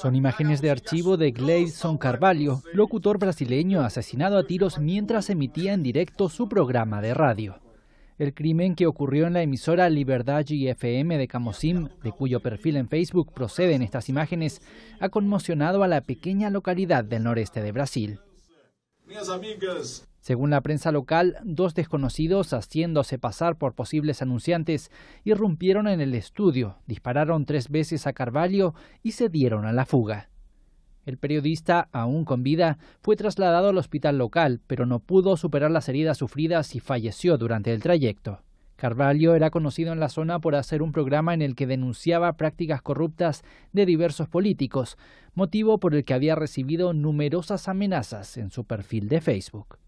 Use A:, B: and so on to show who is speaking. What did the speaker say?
A: Son imágenes de archivo de Gleison Carvalho, locutor brasileño asesinado a tiros mientras emitía en directo su programa de radio. El crimen que ocurrió en la emisora Libertad FM de Camocim, de cuyo perfil en Facebook proceden estas imágenes, ha conmocionado a la pequeña localidad del noreste de Brasil. Según la prensa local, dos desconocidos, haciéndose pasar por posibles anunciantes, irrumpieron en el estudio, dispararon tres veces a Carvalho y se dieron a la fuga. El periodista, aún con vida, fue trasladado al hospital local, pero no pudo superar las heridas sufridas y falleció durante el trayecto. Carvalho era conocido en la zona por hacer un programa en el que denunciaba prácticas corruptas de diversos políticos, motivo por el que había recibido numerosas amenazas en su perfil de Facebook.